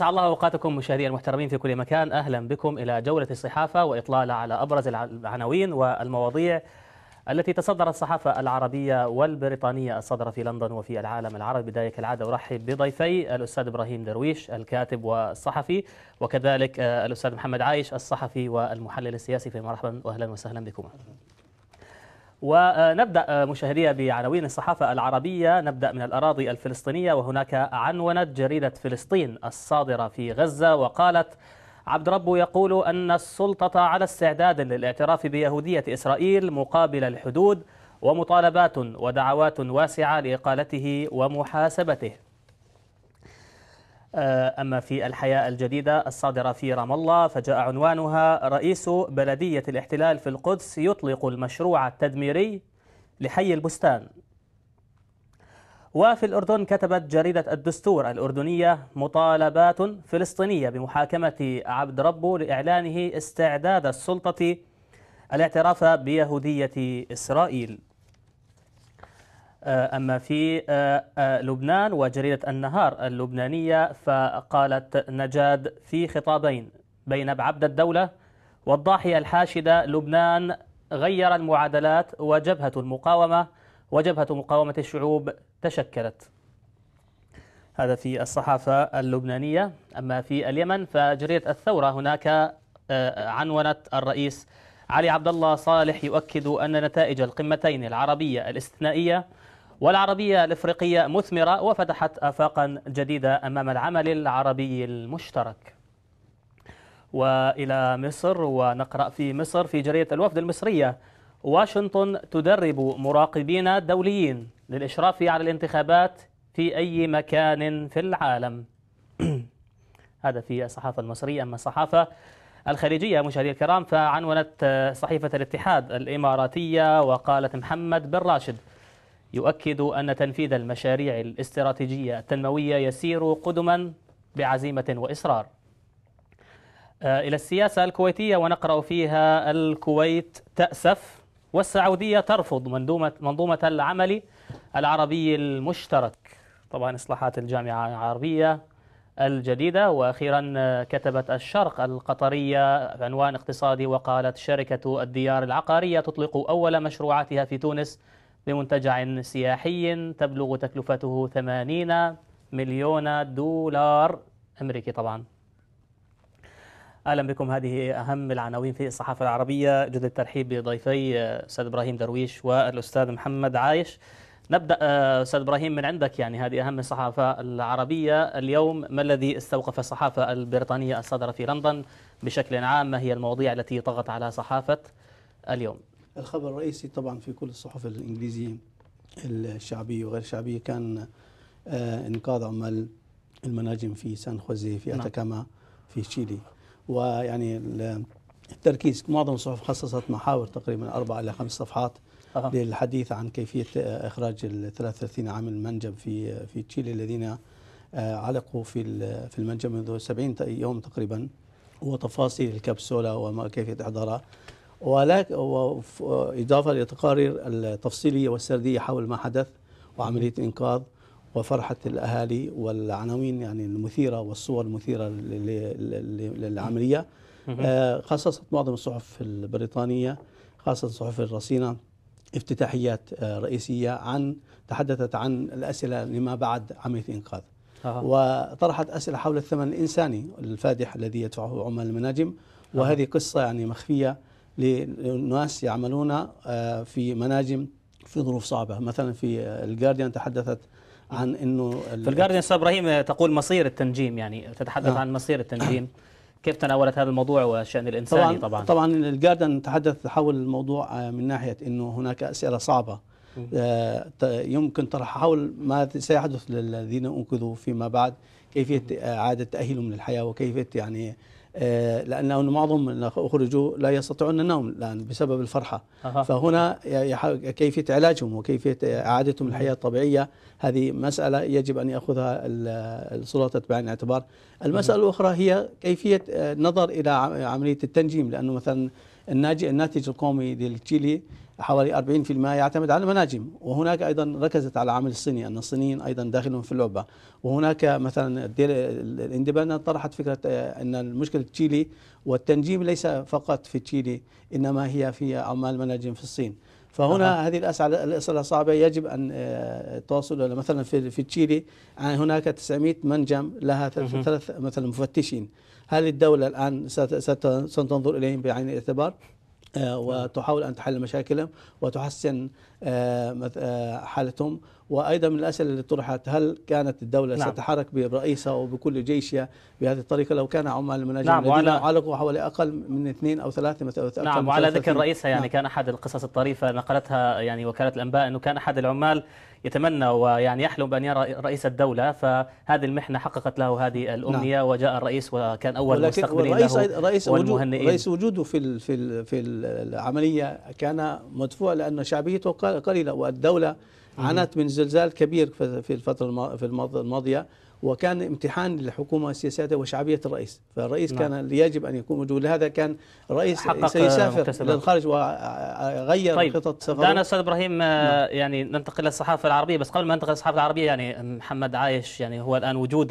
اسعد الله أوقاتكم مشاهدينا المحترمين في كل مكان أهلا بكم إلى جولة الصحافة وإطلالة على أبرز العناوين والمواضيع التي تصدرت الصحافة العربية والبريطانية الصدر في لندن وفي العالم العربي بداية كالعادة أرحب بضيفي الأستاذ إبراهيم درويش الكاتب والصحفي وكذلك آه، الأستاذ محمد عايش الصحفي والمحلل السياسي في مرحبا وأهلا وسهلا بكم ونبدأ آه، مشاهدينا بعناوين الصحافة العربية نبدأ من الأراضي الفلسطينية وهناك عنونت جريدة فلسطين الصادرة في غزة وقالت عبد ربه يقول أن السلطة على استعداد للاعتراف بيهودية إسرائيل مقابل الحدود ومطالبات ودعوات واسعة لإقالته ومحاسبته آه، أما في الحياة الجديدة الصادرة في رام الله فجاء عنوانها رئيس بلدية الاحتلال في القدس يطلق المشروع التدميري لحي البستان وفي الأردن كتبت جريدة الدستور الأردنية مطالبات فلسطينية بمحاكمة عبد ربه لإعلانه استعداد السلطة الاعتراف بيهودية إسرائيل آه، أما في آه، آه، لبنان وجريدة النهار اللبنانية فقالت نجاد في خطابين بين عبد الدولة والضاحية الحاشدة لبنان غير المعادلات وجبهة المقاومة وجبهة مقاومة الشعوب تشكلت هذا في الصحافة اللبنانية أما في اليمن فجريدة الثورة هناك عنونت الرئيس علي عبد الله صالح يؤكد أن نتائج القمتين العربية الاستثنائية والعربية الإفريقية مثمرة وفتحت آفاقا جديدة أمام العمل العربي المشترك وإلى مصر ونقرأ في مصر في جريدة الوفد المصرية واشنطن تدرب مراقبين دوليين للإشراف على الانتخابات في أي مكان في العالم هذا في الصحافة المصرية أما الصحافة الخليجية مشاهدي الكرام فعنونت صحيفة الاتحاد الإماراتية وقالت محمد بن راشد يؤكد أن تنفيذ المشاريع الاستراتيجية التنموية يسير قدما بعزيمة وإصرار آه، إلى السياسة الكويتية ونقرأ فيها الكويت تأسف والسعودية ترفض منظومة, منظومة العمل العربي المشترك طبعا إصلاحات الجامعة العربية الجديدة وأخيرا آه، كتبت الشرق القطرية عنوان اقتصادي وقالت شركة الديار العقارية تطلق أول مشروعاتها في تونس لمنتجع سياحي تبلغ تكلفته 80 مليون دولار أمريكي طبعا اهلا بكم هذه اهم العناوين في الصحافه العربيه جد الترحيب بضيفي استاذ ابراهيم درويش والاستاذ محمد عايش نبدا استاذ ابراهيم من عندك يعني هذه اهم الصحافه العربيه اليوم ما الذي استوقف الصحافه البريطانيه الصادره في لندن بشكل عام ما هي المواضيع التي طغت على صحافه اليوم الخبر الرئيسي طبعا في كل الصحف الإنجليزية الشعبية وغير الشعبية كان آه، إنقاذ عمال المناجم في سان خوزي في نعم. أتاكاما في تشيلي ويعني التركيز معظم الصحف خصصت محاور تقريبا أربع إلى خمس صفحات أه. للحديث عن كيفية آه، إخراج ال 33 عامل المنجم في آه، في تشيلي الذين علقوا في في المنجم منذ 70 يوم تقريبا وتفاصيل الكبسولة وكيفية إحضارها ولكن إضافة لتقارير التفصيلية والسردية حول ما حدث وعملية الإنقاذ وفرحة الأهالي والعناوين يعني المثيرة والصور المثيرة للعملية آه، خصصت معظم الصحف البريطانية خاصة صحف الرصينة افتتاحيات آه، رئيسية عن تحدثت عن الأسئلة لما بعد عملية الإنقاذ آه. وطرحت أسئلة حول الثمن الإنساني الفادح الذي يدفعه عمال المناجم وهذه قصة يعني مخفية لناس يعملون آه، في مناجم في ظروف صعبة مثلا في الجارديان تحدثت عن أنه في الجارديان أستاذ إبراهيم آه، تقول مصير التنجيم يعني تتحدث آه. عن مصير التنجيم كيف تناولت هذا الموضوع والشأن الإنساني طبعا طبعا, طبعا الجاردن تحدث حول الموضوع آه، من ناحية أنه هناك أسئلة صعبة يمكن طرح حول ما سيحدث للذين أنقذوا فيما بعد كيفية إعادة تأهيلهم للحياة وكيفية يعني آه، لأنه معظم أخرجوا لا يستطيعون النوم الآن بسبب الفرحة أه. فهنا كيفية علاجهم وكيفية إعادتهم الحياة الطبيعية هذه مسألة يجب أن يأخذها السلطة بعين الاعتبار المسألة الأخرى هي كيفية النظر آه، إلى عملية التنجيم لأنه مثلا الناتج القومي للتشيلي حوالي 40% يعتمد على المناجم وهناك أيضا ركزت على العامل الصيني أن الصينيين أيضا داخلهم في اللعبة وهناك مثلا الاندبندنت طرحت فكرة آه، أن المشكلة تشيلي والتنجيم ليس فقط في تشيلي إنما هي في عمال المناجم في الصين فهنا أه. هذه الاسئله الصعبه يجب ان آه، توصل مثلا في في تشيلي يعني هناك 900 منجم لها ثلاث مثلا مفتشين هل الدوله الان ستنظر اليهم بعين الاعتبار؟ آه، نعم. وتحاول أن تحل مشاكلهم وتحسن آه، آه، حالتهم وأيضا من الأسئلة التي طرحت هل كانت الدولة نعم. ستتحرك برئيسها وبكل جيشها بهذه الطريقة لو كان عمال المناجم نعم الذين وعلى علقوا حوالي أقل من اثنين أو ثلاثة مثلا نعم وعلى ذكر رئيسها يعني نعم. كان أحد القصص الطريفة نقلتها يعني وكالة الأنباء أنه كان أحد العمال يتمنى ويعني يحلم بأن يرى رئيس الدولة فهذه المحنة حققت له هذه نعم. الأمنية نعم. وجاء الرئيس وكان أول مستقبلين له رئيس والمهنئين رئيس وجوده في في في العملية كان مدفوع لأن شعبيته قليلة والدولة عانت من زلزال كبير في الفترة في الماضية وكان امتحان للحكومة السياسيه وشعبية الرئيس فالرئيس نعم. كان يجب أن يكون موجود لهذا كان رئيس سيسافر للخارج وغير طيب. خطط سفره دعنا أستاذ إبراهيم آه، نعم. يعني ننتقل للصحافة العربية بس قبل ما ننتقل للصحافة العربية يعني محمد عايش يعني هو الآن وجود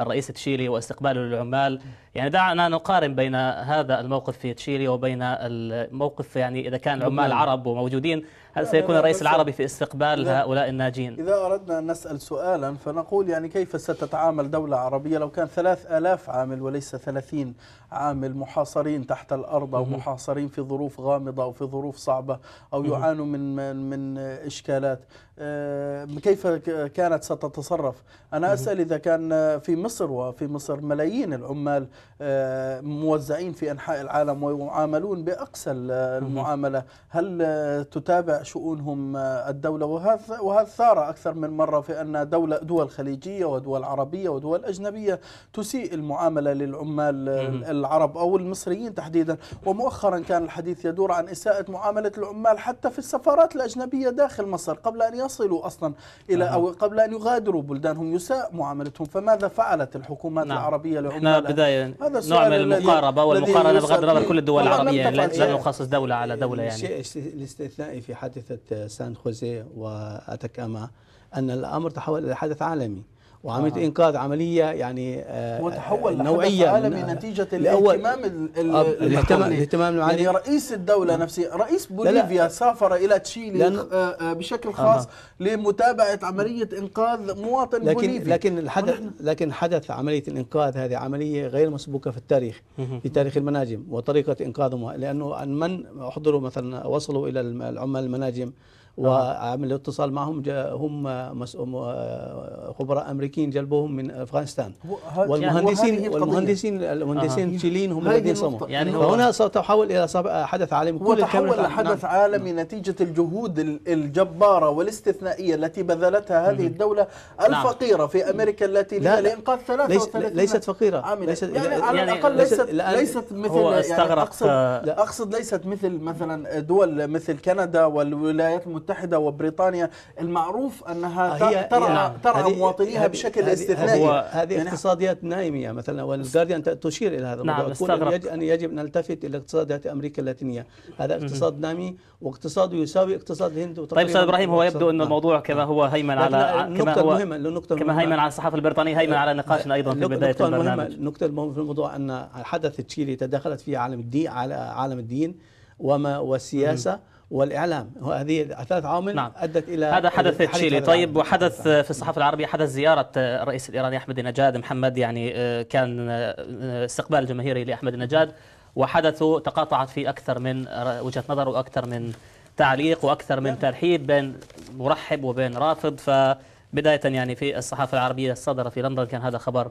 الرئيس التشيلي واستقباله للعمال يعني دعنا نقارن بين هذا الموقف في تشيلي وبين الموقف يعني إذا كان العمال عرب وموجودين هل سيكون الرئيس العربي في استقبال هؤلاء الناجين؟ إذا أردنا أن نسأل سؤالا فنقول يعني كيف ستتعامل دولة عربية لو كان ثلاث آلاف عامل وليس ثلاثين عامل محاصرين تحت الأرض أو محاصرين في ظروف غامضة أو في ظروف صعبة أو يعانوا من من, من إشكالات آه، كيف كانت ستتصرف أنا أسأل إذا كان في مصر وفي مصر ملايين العمال آه، موزعين في أنحاء العالم ويعاملون بأقسى المعاملة هل تتابع شؤونهم آه، الدولة وهذا وهذا ثار أكثر من مرة في أن دولة دول خليجية ودول عربية ودول أجنبية تسيء المعاملة للعمال آه، العرب أو المصريين تحديدا ومؤخرا كان الحديث يدور عن إساءة معاملة العمال حتى في السفارات الأجنبية داخل مصر قبل أن يصلوا أصلا إلى أو قبل أن يغادروا بلدانهم يساء معاملتهم فماذا فعلت الحكومات نعم. العربية لعمالها؟ بداية هذا نوع من المقاربة والمقارنة بغض النظر كل الدول العربية لا نخصص دولة على دولة يعني الاستثنائي في حد حادثة سان خوزيه وأتاكاما أن الأمر تحول إلى حدث عالمي وعمليه آه. انقاذ عمليه يعني آه متحول نوعيه عالمي نتيجه آه، الاهتمام يعني الاهتمام الاهتمام العالي يعني رئيس الدوله آه. نفسه رئيس بوليفيا لا لا. سافر الى تشيلي لأن آه, آه، بشكل خاص آه. لمتابعه عمليه انقاذ مواطن لكن بوليفي لكن الحدث لكن حدث عمليه الانقاذ هذه عمليه غير مسبوقه في التاريخ في تاريخ المناجم وطريقه انقاذهم لانه من احضروا مثلا وصلوا الى العمال المناجم آه. وعمل اتصال معهم هم آه، آه، خبراء امريكيين جلبوهم من افغانستان يعني والمهندسين والمهندسين المهندسين التشيليين هم الذين صمموا يعني فهنا ستحول الى حدث عالمي كل تحول لحدث نعم. عالمي نتيجه الجهود الجباره والاستثنائيه التي بذلتها هذه الدوله نعم. الفقيره نعم. في امريكا التي لانقاذ 33 ليست فقيره ليست يعني, يعني على الاقل ليست ليست, ليست مثل يعني اقصد اقصد ليست مثل مثلا دول مثل كندا والولايات المتحده المتحدة وبريطانيا المعروف أنها آه، هي ترعى, يعني ترعى مواطنيها بشكل استثنائي هذه يعني اقتصاديات نائمة مثلا والجارديان تشير إلى هذا نعم الموضوع يجب أن يجب أن نلتفت إلى اقتصادات أمريكا اللاتينية هذا اقتصاد نامي واقتصاده يساوي اقتصاد الهند طيب أستاذ إبراهيم هو يبدو أن الموضوع كما هو هيمن على كما هو نقطة كما هيمن على الصحافة البريطانية هيمن على نقاشنا أيضا في بداية البرنامج النقطة المهمة في الموضوع أن الحدث التشيلي تدخلت فيه عالم الدين على عالم الدين وما والسياسه والاعلام وهذه ثلاث عوامل نعم. ادت الى هذا حدث تشيلي طيب وحدث في الصحافه العربيه حدث زياره الرئيس الايراني احمد نجاد محمد يعني آه، كان آه، استقبال جماهيري لاحمد نجاد وحدثه تقاطعت في اكثر من آه، وجهه نظر واكثر من تعليق واكثر من ترحيب بين مرحب وبين رافض فبدايه يعني في الصحافه العربيه الصدر في لندن كان هذا خبر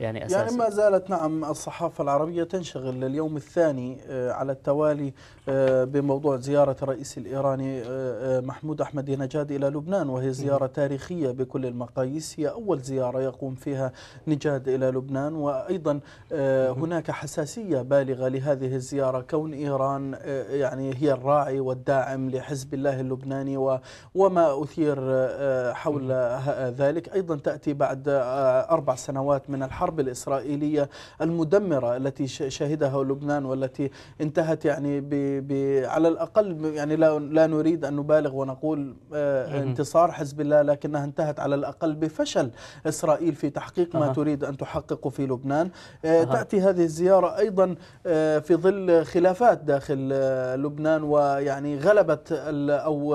يعني, يعني أساسي يعني ما زالت نعم الصحافة العربية تنشغل لليوم الثاني آه، على التوالي آه، بموضوع زيارة الرئيس الإيراني آه، محمود نجاد إلى لبنان وهي زيارة تاريخية بكل المقاييس هي أول زيارة يقوم فيها نجاد إلى لبنان وأيضا هناك حساسية بالغة لهذه الزيارة كون إيران يعني هي الراعي والداعم لحزب الله اللبناني وما أثير حول ذلك أيضا تأتي بعد أربع سنوات من الحرب الحرب الإسرائيلية المدمرة التي شهدها لبنان والتي انتهت يعني ب ب على الأقل يعني لا, لا نريد أن نبالغ ونقول آه، انتصار حزب الله لكنها انتهت على الأقل بفشل إسرائيل في تحقيق ما تريد أن تحققه في لبنان آه، تأتي هذه الزيارة أيضا آه، في ظل خلافات داخل لبنان ويعني غلبة أو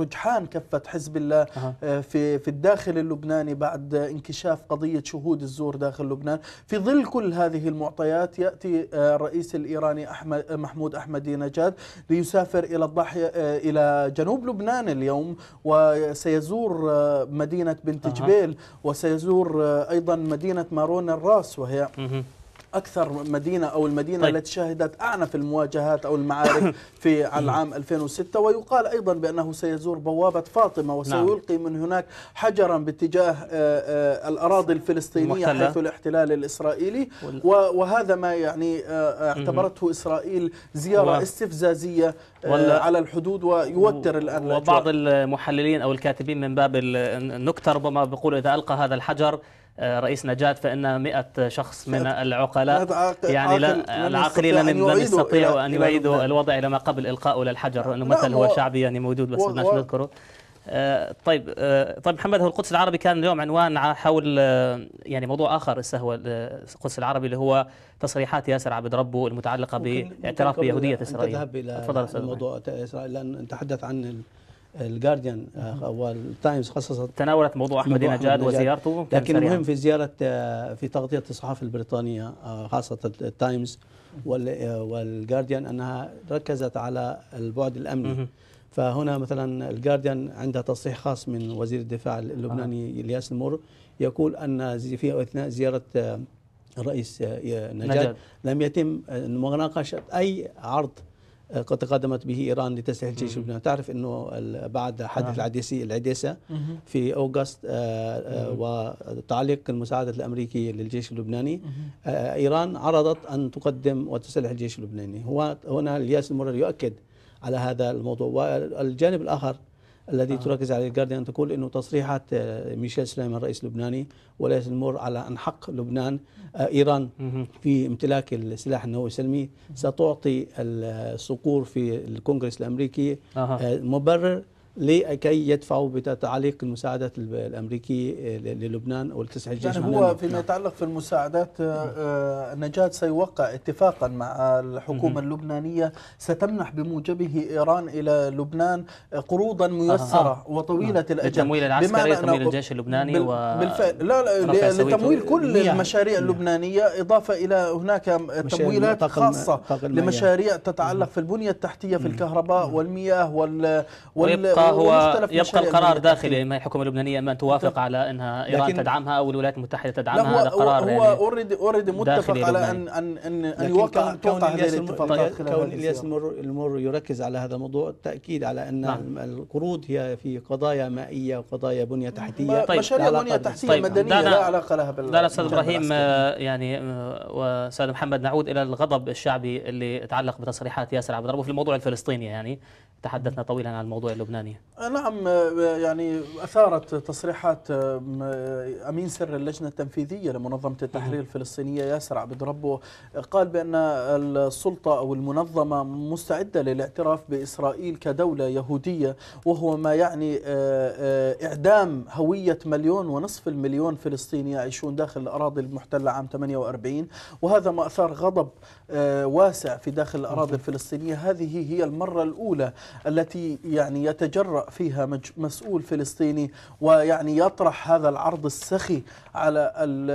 رجحان كفة حزب الله في في الداخل اللبناني بعد انكشاف قضية شهود الزور الدستور داخل لبنان في ظل كل هذه المعطيات يأتي آه، الرئيس الإيراني أحمد آه، محمود أحمدي نجاد ليسافر إلى الضاحية آه، إلى جنوب لبنان اليوم وسيزور مدينة بنت جبيل وسيزور أيضا مدينة مارون الراس وهي اكثر مدينه او المدينه طيب. التي شهدت اعنف المواجهات او المعارك في العام 2006 ويقال ايضا بانه سيزور بوابه فاطمه وسيلقي نعم. من هناك حجرا باتجاه آه، آه، الاراضي الفلسطينيه محتلة. حيث الاحتلال الاسرائيلي وهذا ما يعني آه، اعتبرته اسرائيل زياره استفزازيه على الحدود ويوتر الان وبعض المحللين او الكاتبين من باب النكته ربما بيقولوا اذا القى هذا الحجر آه، رئيس نجاة فإن 100 شخص من العقلاء يعني العاقلين لن يستطيعوا أن يعيدوا الوضع إلى ما قبل إلقاؤه للحجر لأنه مثل هو شعبي يعني موجود بس بدناش نذكره آه، طيب آه، طيب محمد هو القدس العربي كان اليوم عنوان حول يعني موضوع اخر هسه هو القدس العربي اللي هو تصريحات ياسر عبد ربه المتعلقه باعتراف بيهوديه اسرائيل تذهب الى تفضل موضوع اسرائيل لان نتحدث عن الجارديان آه، والتايمز خصصت تناولت موضوع نجاد وزيارته لكن المهم في زياره آه، في تغطيه الصحافه البريطانيه آه، خاصه التايمز والجارديان انها ركزت على البعد الامني فهنا مثلا الجارديان عندها تصريح خاص من وزير الدفاع اللبناني الياس المور يقول ان في اثناء زياره الرئيس نجاد, نجاد لم يتم مناقشه اي عرض آه، قد تقدمت به ايران لتسليح الجيش اللبناني تعرف انه بعد حدث نعم. العديسي العديسه في اوغست آه، آه، وتعليق المساعده الامريكيه للجيش اللبناني ايران عرضت ان تقدم وتسلح الجيش اللبناني هو هنا الياس المرر يؤكد على هذا الموضوع والجانب الاخر الذي آه. تركز عليه الجارديان تقول انه تصريحات آه، ميشيل سليمان الرئيس اللبناني ولا المر على ان حق لبنان آه، ايران في امتلاك السلاح النووي السلمي ستعطي الصقور في الكونغرس الامريكي آه. مبرر لكي يدفعوا بتعليق المساعدات الامريكيه آه، للبنان والتسعيد الجيش يعني هو فيما نعم. يتعلق في المساعدات آه، آه، نجاد سيوقع اتفاقا مع الحكومه اللبنانيه ستمنح بموجبه ايران الى لبنان قروضا ميسره آه. وطويله آه. الاجل لتمويل العسكري وتمويل الجيش اللبناني بال... و... بالفعل لا لا لتمويل كل مياه. المشاريع اللبنانيه اضافه الى هناك تمويلات خاصه لمشاريع تتعلق في البنيه التحتيه في الكهرباء والمياه وال, وال... هو يبقى القرار داخلي ما الحكومه اللبنانيه اما توافق على انها ايران تدعمها او الولايات المتحده تدعمها هذا قرار هو يعني اوريدي اوريدي متفق على ان ان ان, أن يوقع كون كون الياس طيب، المر يركز على هذا الموضوع التاكيد على ان نعم. القروض هي في قضايا مائيه وقضايا بنيه تحتيه طيب مشاريع بنيه تحتيه طيب. مدنيه لا, علاقه لها بال لا استاذ ابراهيم آه، يعني آه، وسيد محمد نعود الى الغضب الشعبي اللي تعلق بتصريحات ياسر عبد الرؤوف في الموضوع الفلسطيني يعني تحدثنا طويلا عن الموضوع اللبناني آه، نعم آه، يعني أثارت تصريحات آه، أمين سر اللجنة التنفيذية لمنظمة التحرير الفلسطينية ياسر عبد ربه قال بأن السلطة أو المنظمة مستعدة للاعتراف بإسرائيل كدولة يهودية وهو ما يعني إعدام هوية مليون ونصف المليون فلسطيني يعيشون داخل الأراضي المحتلة عام 48 وهذا ما أثار غضب واسع في داخل الأراضي الفلسطينية هذه هي المرة الأولى التي يعني يتجرأ فيها مسؤول فلسطيني ويعني يطرح هذا العرض السخي على ال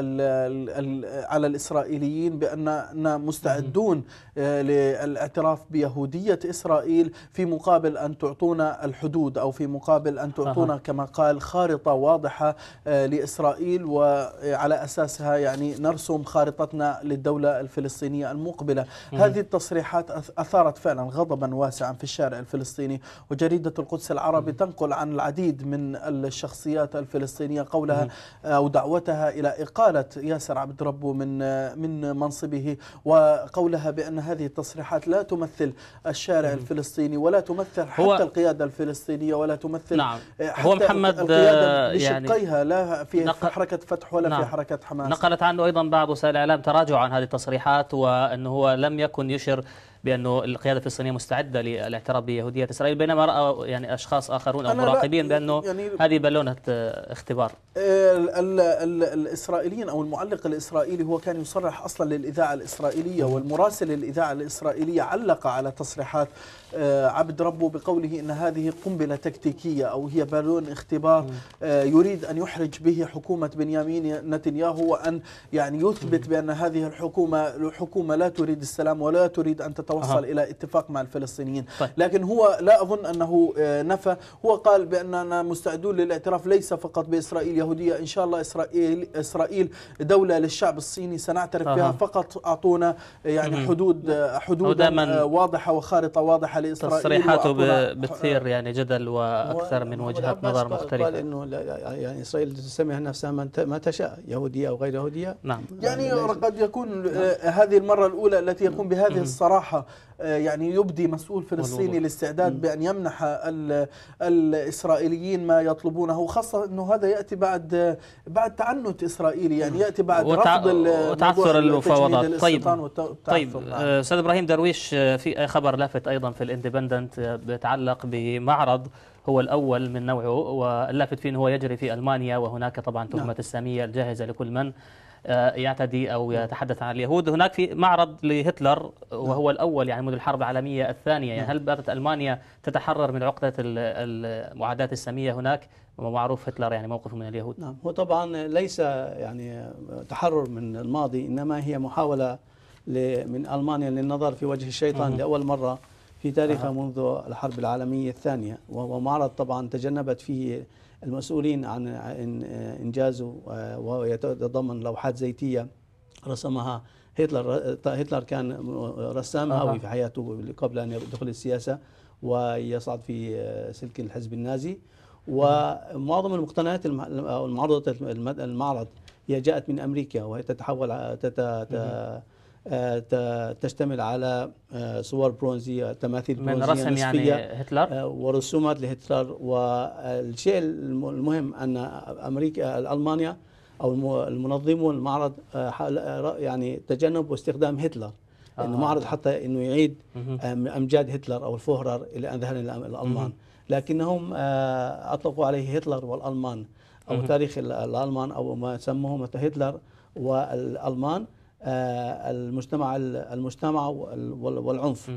الـ الـ على الإسرائيليين بأننا مستعدون آه، للاعتراف بيهودية إسرائيل في مقابل أن تعطونا الحدود أو في مقابل أن تعطونا كما قال خارطة واضحة آه، لإسرائيل وعلى أساسها يعني نرسم خارطتنا للدولة الفلسطينية المقبلة هذه التصريحات أثارت فعلا غضبا واسعا في الشارع الفلسطيني وجريدة القدس العربي تنقل عن العديد من الشخصيات الفلسطينية قولها أو دعوتها إلى إقالة ياسر عبد ربه من من منصبه وقولها بأن هذه التصريحات لا تمثل الشارع الفلسطيني ولا تمثل حتى القيادة الفلسطينية ولا تمثل نعم حتى هو محمد القيادة آه، يعني بشقيها يعني لا في نقل حركة فتح ولا نعم في حركة حماس نقلت عنه أيضا بعض وسائل الإعلام تراجع عن هذه التصريحات وأنه هو لم يكن يشر بانه القياده الفلسطينيه مستعده للاعتراف بيهوديه اسرائيل بينما راى يعني اشخاص اخرون او مراقبين بانه يعني هذه بالونه اختبار الـ الـ الـ الاسرائيليين او المعلق الاسرائيلي هو كان يصرح اصلا للاذاعه الاسرائيليه والمراسل للاذاعه الاسرائيليه علق على تصريحات آه، عبد ربه بقوله ان هذه قنبله تكتيكيه او هي بالون اختبار آه، يريد ان يحرج به حكومه بنيامين نتنياهو وان يعني يثبت بان هذه الحكومه حكومه لا تريد السلام ولا تريد ان تتطلع توصل أه. إلى اتفاق مع الفلسطينيين طيب. لكن هو لا أظن أنه آه، نفى هو قال بأننا مستعدون للاعتراف ليس فقط بإسرائيل يهودية إن شاء الله إسرائيل, إسرائيل دولة للشعب الصيني سنعترف أه. بها فقط أعطونا آه، يعني حدود آه، حدود واضحة وخارطة واضحة لإسرائيل تصريحاته بتثير يعني جدل وأكثر من وجهات نظر مختلفة قال أنه يعني إسرائيل تسمي نفسها ما تشاء يهودية أو غير يهودية نعم يعني, يعني قد يكون نعم. هذه المرة الأولى التي يقوم بهذه الصراحة آه، يعني يبدي مسؤول فلسطيني الاستعداد بأن يمنح الإسرائيليين ما يطلبونه خاصة أنه هذا يأتي بعد بعد تعنت إسرائيلي يعني يأتي بعد وتع... رفض وتعثر المفاوضات طيب طيب نعم. أستاذ آه، إبراهيم درويش آه، في خبر لافت أيضا في الاندبندنت بيتعلق بمعرض هو الأول من نوعه واللافت فيه هو يجري في ألمانيا وهناك طبعا نعم. تهمة نعم. السامية الجاهزة لكل من آه، يعتدي او نعم. يتحدث عن اليهود هناك في معرض لهتلر وهو نعم. الاول يعني منذ الحرب العالميه الثانيه يعني نعم. هل باتت المانيا تتحرر من عقده المعاداه الساميه هناك ومعروف هتلر يعني موقفه من اليهود نعم هو طبعا ليس يعني تحرر من الماضي انما هي محاوله من المانيا للنظر في وجه الشيطان لاول مره في تاريخها منذ الحرب العالميه الثانيه وهو معرض طبعا تجنبت فيه المسؤولين عن إنجازه آه، ويتضمن لوحات زيتية رسمها هتلر هتلر كان رسام هاوي في حياته قبل أن يدخل السياسة ويصعد في آه، سلك الحزب النازي ومعظم المقتنيات المعرضة المعرض هي جاءت من أمريكا وهي تتحول آه، تت... آه، تشتمل على آه، صور آه، برونزية تماثيل برونزية من رسم نسبية يعني هتلر ورسومات لهتلر والشيء المهم أن أمريكا ألمانيا أو المنظمون المعرض يعني تجنب واستخدام هتلر آه. انه معرض حتى انه يعيد امجاد هتلر او الفهرر الى أن ذهب الالمان لكنهم اطلقوا عليه هتلر والالمان او تاريخ الالمان او ما سموه هتلر والالمان آه، المجتمع المجتمع والعنف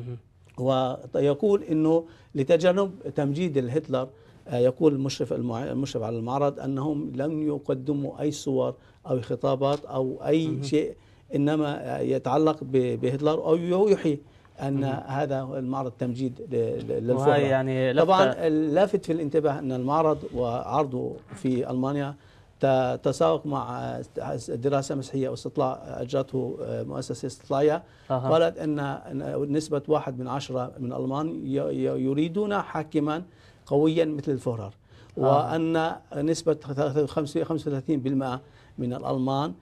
ويقول انه لتجنب تمجيد الهتلر آه، يقول المشرف المشرف على المعرض انهم لم يقدموا اي صور او خطابات او اي شيء انما آه، يتعلق بهتلر او يوحي ان هذا المعرض تمجيد للفقراء يعني طبعا اللافت في الانتباه ان المعرض وعرضه في المانيا تساوق مع دراسة مسيحية واستطلاع أجرته آه، مؤسسة استطلاعية أه. قالت أن نسبة واحد من عشرة من ألمان يريدون حاكما قويا مثل الفورر وأن نسبة 35% من الألمان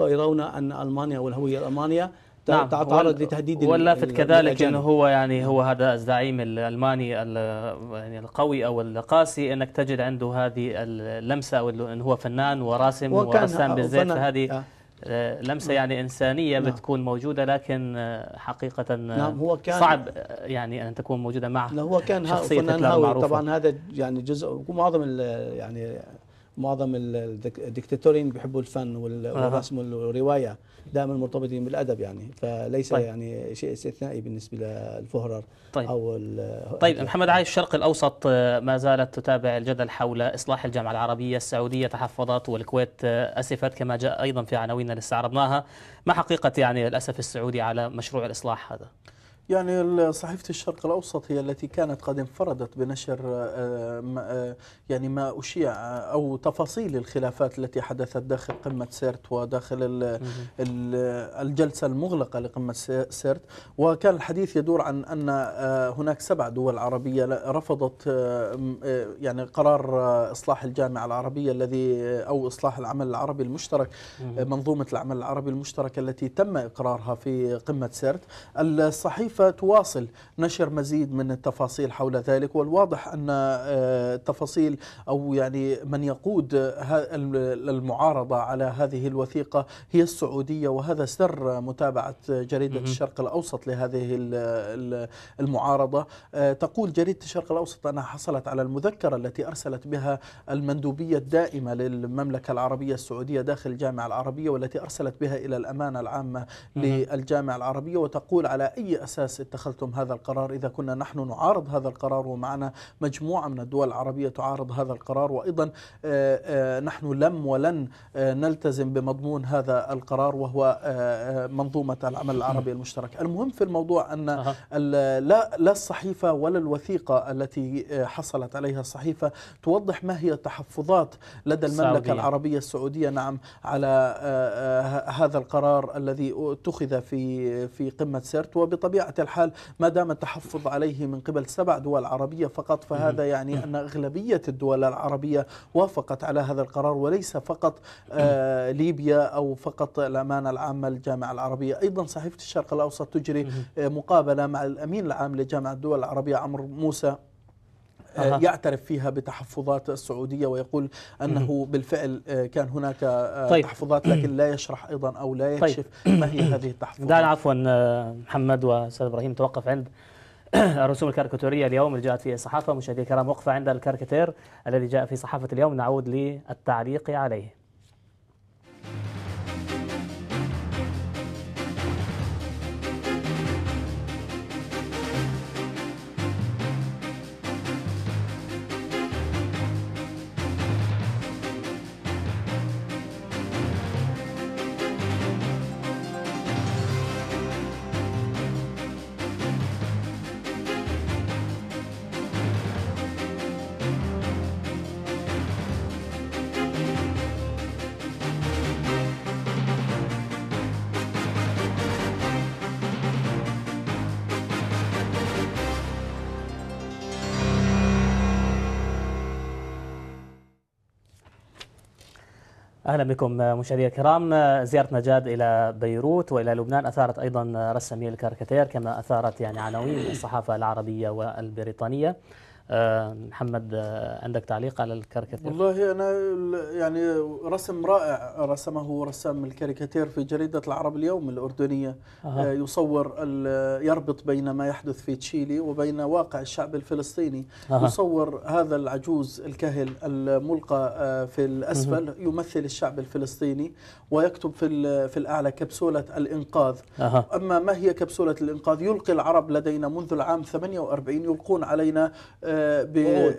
يرون أن ألمانيا والهوية الألمانية نعم تعرض لتهديد واللافت كذلك انه هو يعني هو هذا الزعيم الالماني يعني القوي او القاسي انك تجد عنده هذه اللمسه او انه هو فنان وراسم ورسام بالزيت هذه آه. آه، لمسه يعني انسانيه نعم. بتكون موجوده لكن آه، حقيقه نعم هو كان صعب يعني ان تكون موجوده مع لا هو كان شخصيه فنان هاوي طبعا هذا يعني جزء ومعظم يعني معظم الدكتاتورين بيحبوا الفن والرسم والروايه دائما مرتبطين بالادب يعني فليس طيب. يعني شيء استثنائي بالنسبه للفهرر طيب. او طيب محمد عايش الشرق الاوسط آه، ما زالت تتابع الجدل حول اصلاح الجامعه العربيه السعوديه تحفظت والكويت آه، اسفت كما جاء ايضا في عناويننا اللي استعرضناها ما حقيقه يعني الاسف السعودي على مشروع الاصلاح هذا يعني صحيفة الشرق الأوسط هي التي كانت قد انفردت بنشر آه، آه، يعني ما أشيع آه، أو تفاصيل الخلافات التي حدثت داخل قمة سيرت وداخل الجلسة المغلقة لقمة سيرت وكان الحديث يدور عن أن هناك سبع دول عربية رفضت يعني قرار إصلاح الجامعة العربية الذي أو إصلاح العمل العربي المشترك منظومة العمل العربي المشترك التي تم إقرارها في قمة سيرت الصحيفة فتواصل نشر مزيد من التفاصيل حول ذلك والواضح أن آه، تفاصيل أو يعني من يقود المعارضة على هذه الوثيقة هي السعودية وهذا سر متابعة جريدة الشرق الأوسط لهذه المعارضة آه، تقول جريدة الشرق الأوسط أنها حصلت على المذكرة التي أرسلت بها المندوبية الدائمة للمملكة العربية السعودية داخل الجامعة العربية والتي أرسلت بها إلى الأمانة العامة للجامعة العربية وتقول على أي أساس أساس اتخذتم هذا القرار إذا كنا نحن نعارض هذا القرار ومعنا مجموعة من الدول العربية تعارض هذا القرار وأيضا آه، آه، نحن لم ولن آه، نلتزم بمضمون هذا القرار وهو منظومة العمل العربي المشترك المهم في الموضوع أن لا, لا الصحيفة ولا الوثيقة التي حصلت عليها الصحيفة توضح ما هي التحفظات لدى المملكة السعودية. العربية السعودية نعم على هذا القرار الذي اتخذ في في قمة سرت وبطبيعة بطبيعة الحال ما دام التحفظ عليه من قبل سبع دول عربية فقط فهذا يعني أن أغلبية الدول العربية وافقت على هذا القرار وليس فقط آه، ليبيا أو فقط الأمانة العامة للجامعة العربية أيضا صحيفة الشرق الأوسط تجري آه، مقابلة مع الأمين العام لجامعة الدول العربية عمرو موسى آه، يعترف فيها بتحفظات السعوديه ويقول انه بالفعل آه، كان هناك آه، طيب. تحفظات لكن لا يشرح ايضا او لا طيب. يكشف طيب. ما هي هذه التحفظات دعنا عفوا محمد واستاذ ابراهيم توقف عند الرسوم الكاريكاتوريه اليوم اللي جاءت في الصحافه مشاهدي الكرام وقفه عند الكاريكاتير الذي جاء في صحافه اليوم نعود للتعليق عليه أهلا بكم آه، مشاهدينا الكرام آه، زيارة نجاد إلى بيروت وإلى لبنان أثارت أيضا آه، رسمي الكاريكاتير كما أثارت يعني عناوين الصحافة العربية والبريطانية آه، محمد آه، عندك تعليق على الكاريكاتير والله أنا يعني رسم رائع رسمه رسام الكاريكاتير في جريدة العرب اليوم الأردنية أه. يصور يربط بين ما يحدث في تشيلي وبين واقع الشعب الفلسطيني أه. يصور هذا العجوز الكهل الملقى آه، في الأسفل أه. يمثل الشعب الفلسطيني ويكتب في, في الأعلى كبسولة الإنقاذ أه. أما ما هي كبسولة الإنقاذ يلقي العرب لدينا منذ العام 48 يلقون علينا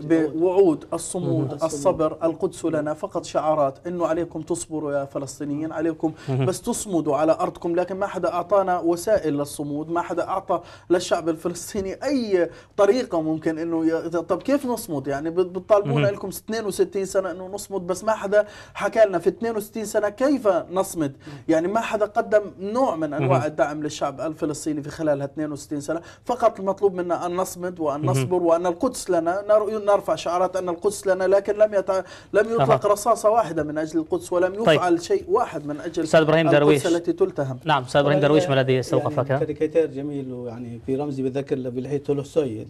بوعود الصمود الصبر القدس لنا فقط شعارات انه عليكم تصبروا يا فلسطينيين عليكم بس تصمدوا على ارضكم لكن ما حدا اعطانا وسائل للصمود ما حدا اعطى للشعب الفلسطيني اي طريقه ممكن انه ي... طب كيف نصمد يعني بتطالبونا لكم 62 سنه انه نصمد بس ما حدا حكى لنا في 62 سنه كيف نصمد يعني ما حدا قدم نوع من انواع الدعم للشعب الفلسطيني في خلال 62 سنه فقط المطلوب منا ان نصمد وان نصبر وان القدس لنا نرفع شعارات أن القدس لنا لكن لم يتع... لم يطلق رصاصة واحدة من أجل القدس ولم طيب. يفعل طيب. شيء واحد من أجل أستاذ إبراهيم درويش التي تلتهم نعم أستاذ إبراهيم طيب، درويش ما الذي استوقفك؟ يعني, يعني كاريكاتير جميل ويعني في رمزي بذكر بالحي تولستوي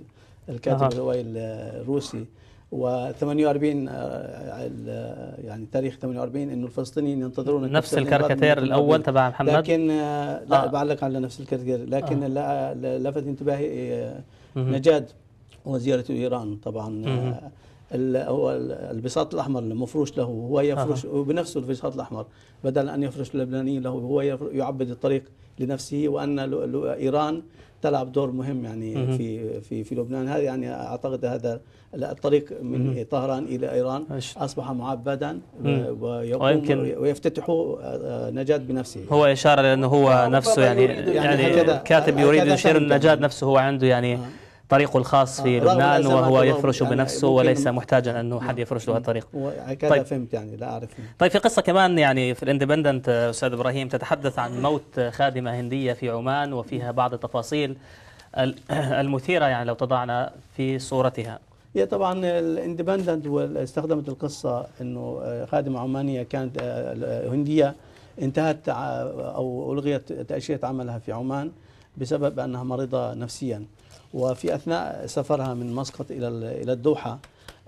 الكاتب الروائي الروسي و48 آه، يعني تاريخ 48 انه الفلسطينيين ينتظرون نفس الكاريكاتير الاول تبع محمد لكن آه، لا آه. بعلق على نفس الكاريكاتير لكن آه. لفت انتباهي آه، نجاد وزياره ايران طبعا هو البساط الاحمر المفروش له هو يفرش آه. بنفسه البساط الاحمر بدل ان يفرش اللبنانيين له هو يعبد الطريق لنفسه وان ايران تلعب دور مهم يعني مم. في في في لبنان هذا يعني اعتقد هذا الطريق من مم. طهران الى ايران اصبح معبدا ويمكن ويفتتح آه، نجاد بنفسه هو اشاره لانه هو آه، نفسه يعني-, يعني يعني, يعني كاتب يريد يشير نجاد نفسه هو عنده يعني آه. طريقه الخاص في آه، لبنان وهو يفرش يعني بنفسه وليس محتاجا انه حد نعم. يفرش له الطريق طيب فهمت يعني لا اعرف طيب في قصه كمان يعني في الاندبندنت آه، استاذ ابراهيم تتحدث عن موت آه، خادمه هنديه في عمان وفيها بعض التفاصيل المثيره يعني لو تضعنا في صورتها هي طبعا الاندبندنت استخدمت القصه انه خادمه عمانيه كانت هنديه انتهت او الغيت تاشيره عملها في عمان بسبب انها مريضه نفسيا وفي أثناء سفرها من مسقط إلى إلى الدوحة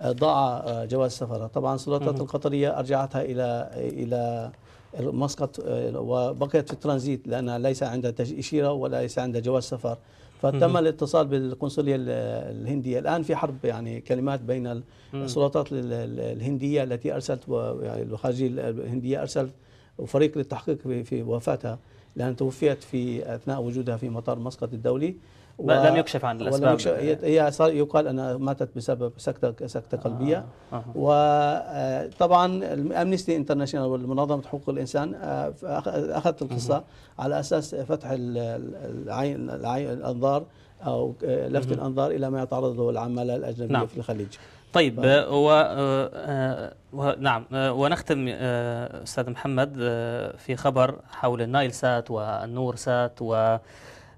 آه، ضاع آه، جواز سفرها طبعا السلطات القطرية أرجعتها إلى إلى مسقط آه، وبقيت في الترانزيت لأنها ليس عندها تأشيرة وليس عندها جواز سفر فتم الاتصال بالقنصليه الهنديه الان في حرب يعني كلمات بين السلطات الهنديه التي ارسلت يعني الخارجيه الهنديه ارسلت وفريق للتحقيق في وفاتها لان توفيت في اثناء وجودها في مطار مسقط الدولي و... لم يكشف عن الاسباب يكشف هي صار يقال انها ماتت بسبب سكته سكته آه. قلبيه آه. آه. وطبعا امنيستي انترناشونال والمنظمه حقوق الانسان آه، اخذت القصه آه. على اساس فتح العين العين الانظار او آه، لفت الانظار الى ما يتعرض له العماله الاجنبيه نعم. في الخليج طيب ف... و... و... نعم ونختم استاذ محمد في خبر حول النايل سات والنور سات و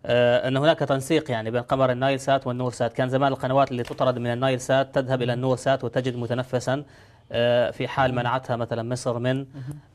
آه، أن هناك تنسيق يعني بين قمر النايل سات والنور سات كان زمان القنوات اللي تطرد من النايل سات تذهب إلى النور سات وتجد متنفسا آه، في حال منعتها مثلا مصر من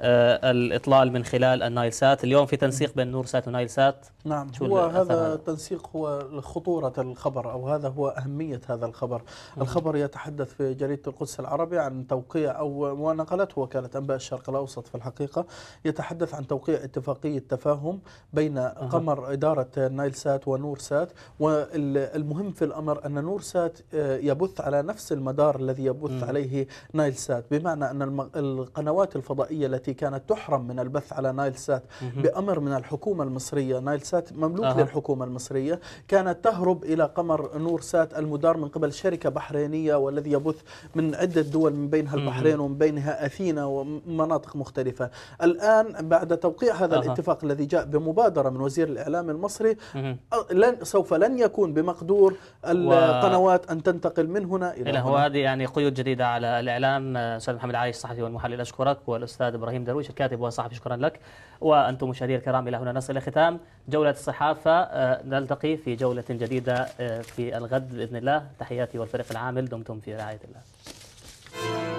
آه، الاطلال من خلال النايل سات اليوم في تنسيق بين نور سات ونايل سات نعم هو هذا التنسيق هو خطورة الخبر أو هذا هو أهمية هذا الخبر الخبر يتحدث في جريدة القدس العربي عن توقيع أو ونقلته وكالة أنباء الشرق الأوسط في الحقيقة يتحدث عن توقيع اتفاقية تفاهم بين قمر إدارة نايل سات ونور سات والمهم في الأمر أن نور سات آه، يبث على نفس المدار الذي يبث عليه نايل سات بمعنى أن القنوات الفضائية التي كانت تحرم من البث على نايل سات بأمر من الحكومة المصرية نايل سات مملوك أه. للحكومة المصرية كانت تهرب إلى قمر نور سات المدار من قبل شركة بحرينية والذي يبث من عدة دول من بينها البحرين ومن بينها أثينا ومناطق مختلفة الآن بعد توقيع هذا أه. الاتفاق الذي جاء بمبادرة من وزير الإعلام المصري لن سوف لن يكون بمقدور القنوات أن تنتقل من هنا إلى هنا وهذه يعني قيود جديدة على الإعلام استاذ محمد علي الصحفي والمحلل اشكرك والاستاذ ابراهيم درويش الكاتب والصحفي شكرا لك وانتم مشاهدي الكرام الى هنا نصل الى ختام جوله الصحافه آه، نلتقي في جوله جديده آه، في الغد باذن الله تحياتي والفريق العامل دمتم في رعايه الله.